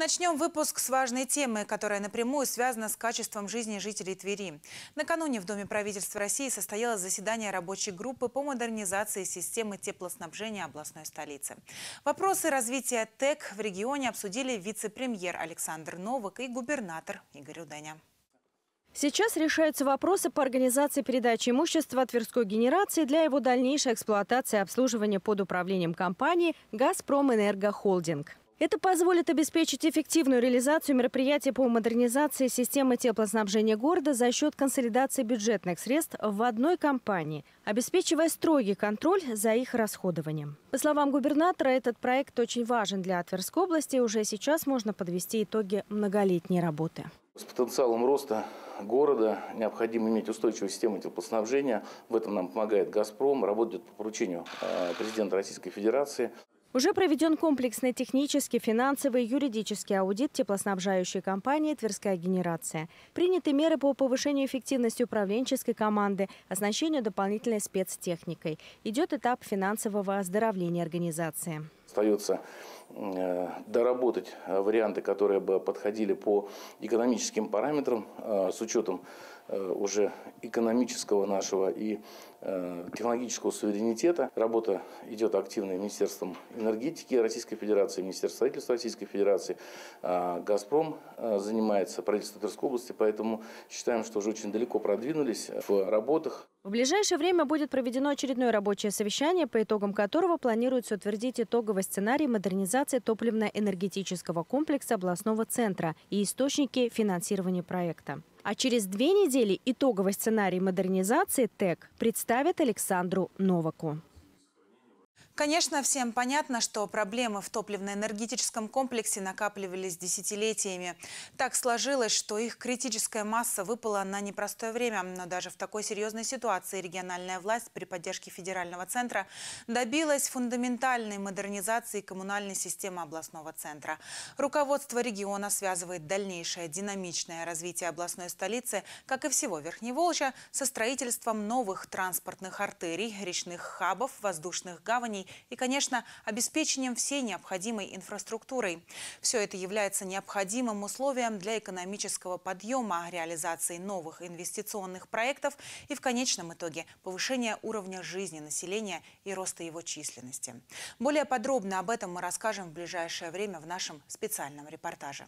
Начнем выпуск с важной темы, которая напрямую связана с качеством жизни жителей Твери. Накануне в Доме правительства России состоялось заседание рабочей группы по модернизации системы теплоснабжения областной столицы. Вопросы развития ТЭК в регионе обсудили вице-премьер Александр Новак и губернатор Игорь Уденя. Сейчас решаются вопросы по организации передачи имущества Тверской генерации для его дальнейшей эксплуатации и обслуживания под управлением компании «Газпромэнергохолдинг». Это позволит обеспечить эффективную реализацию мероприятий по модернизации системы теплоснабжения города за счет консолидации бюджетных средств в одной компании, обеспечивая строгий контроль за их расходованием. По словам губернатора, этот проект очень важен для Тверской области, и уже сейчас можно подвести итоги многолетней работы. С потенциалом роста города необходимо иметь устойчивую систему теплоснабжения. В этом нам помогает «Газпром», работает по поручению э, президента Российской Федерации. Уже проведен комплексный технический, финансовый и юридический аудит теплоснабжающей компании «Тверская генерация». Приняты меры по повышению эффективности управленческой команды, оснащению дополнительной спецтехникой. Идет этап финансового оздоровления организации остается э, доработать э, варианты, которые бы подходили по экономическим параметрам э, с учетом уже экономического нашего и технологического суверенитета. Работа идет активно Министерством энергетики Российской Федерации, Министерством строительства Российской Федерации, «Газпром» занимается, правительство Тверской области, поэтому считаем, что уже очень далеко продвинулись в работах. В ближайшее время будет проведено очередное рабочее совещание, по итогам которого планируется утвердить итоговый первый сценарий модернизации топливно-энергетического комплекса областного центра и источники финансирования проекта. А через две недели итоговый сценарий модернизации ТЭК представят Александру Новаку. Конечно, всем понятно, что проблемы в топливно-энергетическом комплексе накапливались десятилетиями. Так сложилось, что их критическая масса выпала на непростое время. Но даже в такой серьезной ситуации региональная власть при поддержке федерального центра добилась фундаментальной модернизации коммунальной системы областного центра. Руководство региона связывает дальнейшее динамичное развитие областной столицы, как и всего Верхневолжья, со строительством новых транспортных артерий, речных хабов, воздушных гаваней и, конечно, обеспечением всей необходимой инфраструктурой. Все это является необходимым условием для экономического подъема, реализации новых инвестиционных проектов и, в конечном итоге, повышения уровня жизни населения и роста его численности. Более подробно об этом мы расскажем в ближайшее время в нашем специальном репортаже.